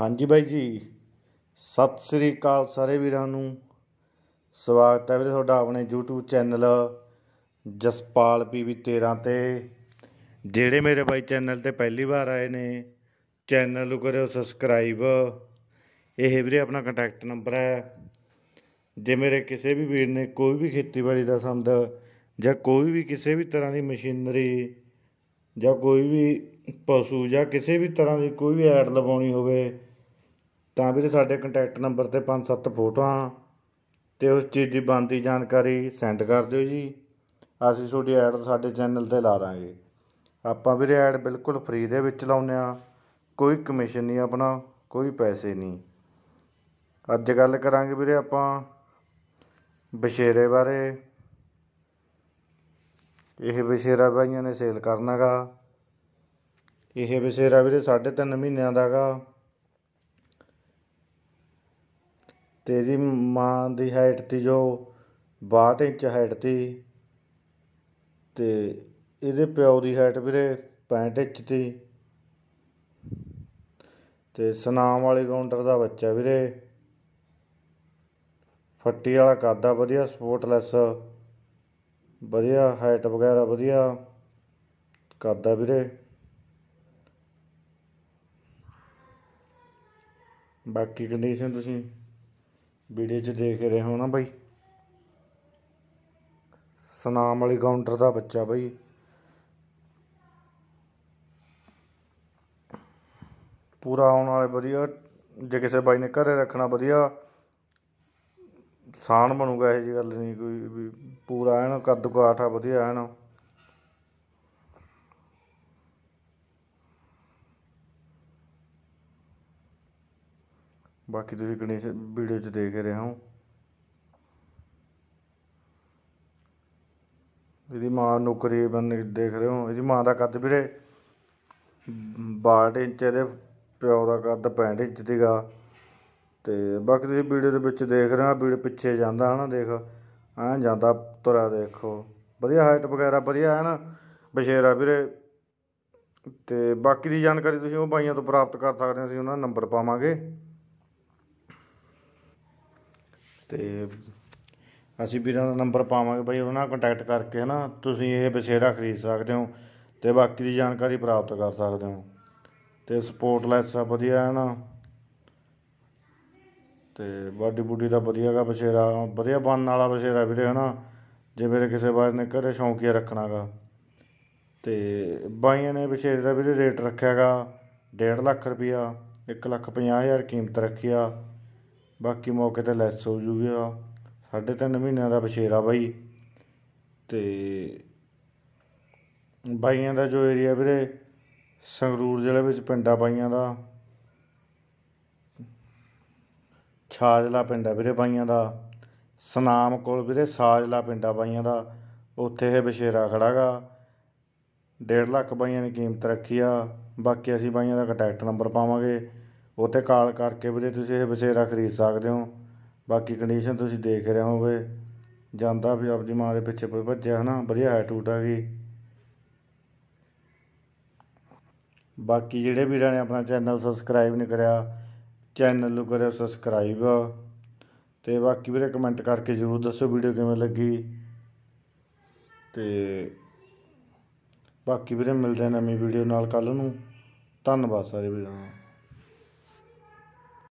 ਹਾਂਜੀ ਬਾਈ ਜੀ ਸਤਿ ਸ੍ਰੀ ਅਕਾਲ ਸਾਰੇ ਵੀਰਾਂ ਨੂੰ ਸਵਾਗਤ ਹੈ ਵੀਰੇ ਤੁਹਾਡਾ ਆਪਣੇ YouTube ਚੈਨਲ ਜਸਪਾਲ ਪੀਵੀ 13 ਤੇ ਜਿਹੜੇ ਮੇਰੇ ਬਾਈ ਚੈਨਲ ਤੇ ਪਹਿਲੀ ਵਾਰ ਆਏ ਨੇ ਚੈਨਲ ਨੂੰ ਕਰਿਓ ਸਬਸਕ੍ਰਾਈਬ ਇਹ ਵੀਰੇ ਆਪਣਾ ਕੰਟੈਕਟ ਨੰਬਰ ਹੈ ਜੇ ਮੇਰੇ ਕਿਸੇ ਵੀ ਵੀਰ ਨੇ ਕੋਈ ਵੀ ਖੇਤੀਬਾੜੀ ਦਾ ਸੰਦ ਜਾਂ ਕੋਈ ਵੀ ਕਿਸੇ ਵੀ ਤਰ੍ਹਾਂ ਦੀ ਮਸ਼ੀਨਰੀ ਜਾਂ ਕੋਈ ਵੀ ਪਸ਼ੂ ਜਾਂ ਕਿਸੇ ਵੀ ਤਰ੍ਹਾਂ ਦੀ ਕੋਈ ਵੀ ਐਡ ਲਗਾਉਣੀ ਹੋਵੇ ਤਾਂ ਵੀਰੇ ਸਾਡੇ ਕੰਟੈਕਟ ਨੰਬਰ 'ਤੇ ਪੰਜ ਸੱਤ ਫੋਟੋਆਂ ਤੇ ਉਸ ਚੀਜ਼ ਦੀ ਬੰਦੀ ਜਾਣਕਾਰੀ ਸੈਂਡ ਕਰ ਦਿਓ ਜੀ ਅਸੀਂ ਤੁਹਾਡੀ ਐਡ ਸਾਡੇ ਚੈਨਲ 'ਤੇ ਲਾ ਦਾਂਗੇ ਆਪਾਂ ਵੀਰੇ ਐਡ ਬਿਲਕੁਲ ਫ੍ਰੀ ਦੇ ਵਿੱਚ ਲਾਉਨੇ ਆ ਕੋਈ ਕਮਿਸ਼ਨ ਨਹੀਂ ਆਪਣਾ ਕੋਈ ਪੈਸੇ ਨਹੀਂ ਅੱਜ ਗੱਲ ਕਰਾਂਗੇ ਵੀਰੇ ਆਪਾਂ ਬਸ਼ੇਰੇ ਬਾਰੇ ਇਹ ਬਸ਼ੇਰਾ ਬਾਈਆਂ ਨੇ ਸੇਲ ਕਰਨਾਗਾ ਇਹ ਬਸੇਰਾ ਵੀਰੇ 3.5 ਮਹੀਨਿਆਂ ਦਾਗਾ ਹੈਗਾ ਤੇਰੀ ਮਾਂ ਦੀ ਹਾਈਟ ਤੇ ਜੋ 62 ਇੰਚ ਹਾਈਟ ਤੇ ਤੇ ਇਹਦੇ ਪਿਓ ਦੀ ਹਾਈਟ ਵੀਰੇ 65 ਇੰਚ ਤੇ ਤੇ ਸਨਾਮ ਵਾਲੇ ਕਾਊਂਟਰ ਦਾ ਬੱਚਾ ਵੀਰੇ ਫੱਟੀ ਵਾਲਾ ਕਰਦਾ ਵਧੀਆ ਸਪੋਰਟਲੈਸ ਵਧੀਆ ਹਾਈਟ ਵਗੈਰਾ ਵਧੀਆ ਕਰਦਾ ਵੀਰੇ ਬਾਕੀ ਕੰਡੀਸ਼ਨ ਤੁਸੀਂ ਵੀਡੀਓ 'ਚ ਦੇਖ ਰਹੇ ਹੋ ਨਾ ਬਾਈ ਸਨਾਮ ਵਾਲੀ ਕਾਊਂਟਰ ਦਾ ਬੱਚਾ ਬਾਈ ਪੂਰਾ ਆਉਣ ਵਾਲੇ ਵਧੀਆ ਜੇ ਕਿਸੇ ਬਾਈ ਨੇ ਘਰੇ ਰੱਖਣਾ ਵਧੀਆ ਸਾਨ ਬਣੂਗਾ ਇਹ ਜੀ ਗੱਲ ਨਹੀਂ ਕੋਈ ਵੀ ਪੂਰਾ ਐਨ ਕੱਦ ਕਾਠ ਵਧੀਆ ਐਨ ਬਾਕੀ ਤੁਸੀਂ ਗਣੇਸ਼ ਵੀਡੀਓ 'ਚ ਦੇਖ ਰਹੇ ਹੋ ਇਹਦੀ ਮਾਂ ਨੌਕਰੀ ਬੰਨ ਦੇਖ ਰਹੇ ਹੋ ਇਹਦੀ ਮਾਂ ਦਾ ਕੱਦ ਵੀਰੇ 12 ਇੰਚ ਦੇ ਪਿਓ ਦਾ ਕੱਦ 65 ਇੰਚ ਦੀਗਾ ਤੇ ਬਾਕੀ ਤੁਸੀਂ ਵੀਡੀਓ ਦੇ ਵਿੱਚ ਦੇਖ ਰਹੇ ਹੋ ਵੀਡੀਓ ਪਿੱਛੇ ਜਾਂਦਾ ਹਨਾ ਦੇਖ ਐਂ ਜਾਂਦਾ ਤੁਰਿਆ ਦੇਖੋ ਵਧੀਆ ਹਾਈਟ ਵਗੈਰਾ ਵਧੀਆ ਹੈ ਨਾ ਬਸ਼ੇਰਾ ਵੀਰੇ ਤੇ ਬਾਕੀ ਦੀ ਜਾਣਕਾਰੀ ਤੁਸੀਂ ਉਹ ਬਾਈਆਂ ਤੋਂ ਪ੍ਰਾਪਤ ਕਰ ਸਕਦੇ ਹੋ ਅਸੀਂ ਉਹਨਾਂ ਦਾ ਨੰਬਰ ਪਾਵਾਂਗੇ ਤੇ ਅਸੀਂ ਵੀਰਾਂ ਦਾ ਨੰਬਰ ਪਾਵਾਂਗੇ ਭਾਈ ਉਹਨਾਂ ਨਾਲ ਕੰਟੈਕਟ ਕਰਕੇ ਨਾ ਤੁਸੀਂ ਇਹ ਬਸੇਰਾ ਖਰੀਦ ਸਕਦੇ ਹੋ ਤੇ ਬਾਕੀ ਦੀ ਜਾਣਕਾਰੀ ਪ੍ਰਾਪਤ ਕਰ ਸਕਦੇ ਹੋ ਤੇ ਸਪੋਰਟ ਲੈਸ ਆ ਵਧੀਆ ਹੈ ਨਾ ਤੇ ਬਾਡੀ ਬੁੱਡੀ ਦਾ ਵਧੀਆਗਾ ਬਸੇਰਾ ਵਧੀਆ ਬੰਨ ਵਾਲਾ ਬਸੇਰਾ ਵੀਰੇ ਹਨਾ ਜੇ ਮੇਰੇ ਕਿਸੇ ਬਾਜ਼ ਨੇ ਘਰੇ ਸ਼ੌਂਕੀਆ ਰੱਖਣਾਗਾ ਤੇ ਬਾਈਆਂ ਨੇ ਬਸੇਰੇ ਦਾ ਵੀਰੇ ਰੇਟ ਰੱਖਿਆਗਾ 1.5 ਲੱਖ ਰੁਪਿਆ 1 ਲੱਖ 50 ਹਜ਼ਾਰ ਕੀਮਤ ਰੱਖੀ ਆ ਬਾਕੀ ਮੌਕੇ ਤੇ ਲੈਸ ਹੋ ਜੂਗਾ ਸਾਢੇ 3 ਮਹੀਨਿਆਂ ਦਾ ਬਸ਼ੇਰਾ ਬਾਈ ਤੇ ਬਾਈਆਂ ਦਾ ਜੋ ਏਰੀਆ ਵੀਰੇ ਸੰਗਰੂਰ ਜ਼ਿਲ੍ਹੇ ਵਿੱਚ ਪਿੰਡਾ ਬਾਈਆਂ ਦਾ ਛਾਜਲਾ ਪਿੰਡਾ ਵੀਰੇ ਬਾਈਆਂ ਦਾ ਸਨਾਮ ਕੋਲ ਵੀਰੇ ਸਾਜਲਾ ਪਿੰਡਾ ਬਾਈਆਂ ਦਾ ਉੱਥੇ ਇਹ ਬਸ਼ੇਰਾ ਖੜਾਗਾ 1.5 ਲੱਖ ਬਾਈਆਂ ਨੇ ਕੀਮਤ ਰੱਖੀ ਆ ਬਾਕੀ ਅਸੀਂ ਬਾਈਆਂ ਦਾ ਕੰਟੈਕਟ ਨੰਬਰ ਪਾਵਾਂਗੇ ਉੱਥੇ ਕਾਲ ਕਰਕੇ ਵੀਰੇ ਤੁਸੀਂ ਇਹ ਬਸੇਰਾ ਖਰੀਦ ਸਕਦੇ ਹੋ ਬਾਕੀ ਕੰਡੀਸ਼ਨ ਤੁਸੀਂ ਦੇਖ ਰਹੇ ਹੋਵੇ ਜਾਂਦਾ ਵੀ ਆਪਣੀ ਮਾਂ ਦੇ ਪਿੱਛੇ ਕੋਈ ਭੱਜਿਆ ਹਨਾ ਵਧੀਆ ਹੈ ਟੂਟਾ ਵੀ ਬਾਕੀ ਜਿਹੜੇ ਵੀਰਾਂ ਨੇ ਆਪਣਾ ਚੈਨਲ ਸਬਸਕ੍ਰਾਈਬ ਨਹੀਂ ਕਰਿਆ ਚੈਨਲ ਨੂੰ ਕਰਿਓ ਸਬਸਕ੍ਰਾਈਬ ਤੇ ਬਾਕੀ ਵੀਰੇ ਕਮੈਂਟ ਕਰਕੇ ਜ਼ਰੂਰ ਦੱਸੋ ਵੀਡੀਓ ਕਿਵੇਂ ਲੱਗੀ ਤੇ ਬਾਕੀ ਵੀਰੇ ਮਿਲਦੇ ਆ ਨਵੀਂ ਵੀਡੀਓ ਨਾਲ ਕੱਲ ਨੂੰ ਧੰਨਵਾਦ ਸਾਰੇ ਵੀਰਾਂ